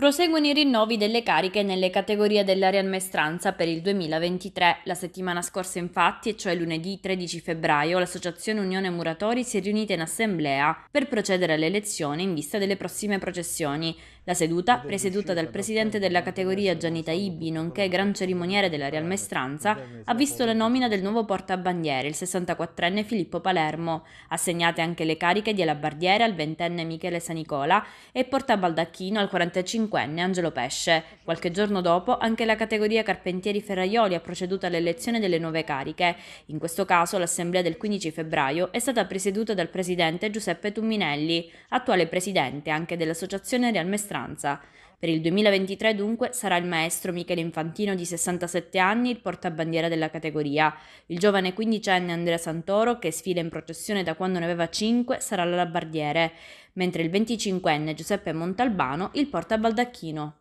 Proseguono i rinnovi delle cariche nelle categorie della riammestranza per il 2023. La settimana scorsa infatti, e cioè lunedì 13 febbraio, l'Associazione Unione Muratori si è riunita in assemblea per procedere all'elezione in vista delle prossime processioni. La seduta, presieduta dal presidente della categoria Gianita Ibbi, nonché gran cerimoniere della rialmestranza, ha visto la nomina del nuovo portabandiere, il 64enne Filippo Palermo, assegnate anche le cariche di alabardiere al 20enne Michele Sanicola e portabaldacchino al 45 45enne Angelo Pesce. Qualche giorno dopo anche la categoria Carpentieri Ferraioli ha proceduto all'elezione delle nuove cariche. In questo caso l'assemblea del 15 febbraio è stata presieduta dal presidente Giuseppe Tumminelli, attuale presidente anche dell'associazione Real Realmestranza. Per il 2023 dunque sarà il maestro Michele Infantino di 67 anni il portabandiera della categoria. Il giovane quindicenne Andrea Santoro, che sfila in processione da quando ne aveva 5, sarà l'alabardiere, mentre il 25enne Giuseppe Montalbano il portabaldacchino.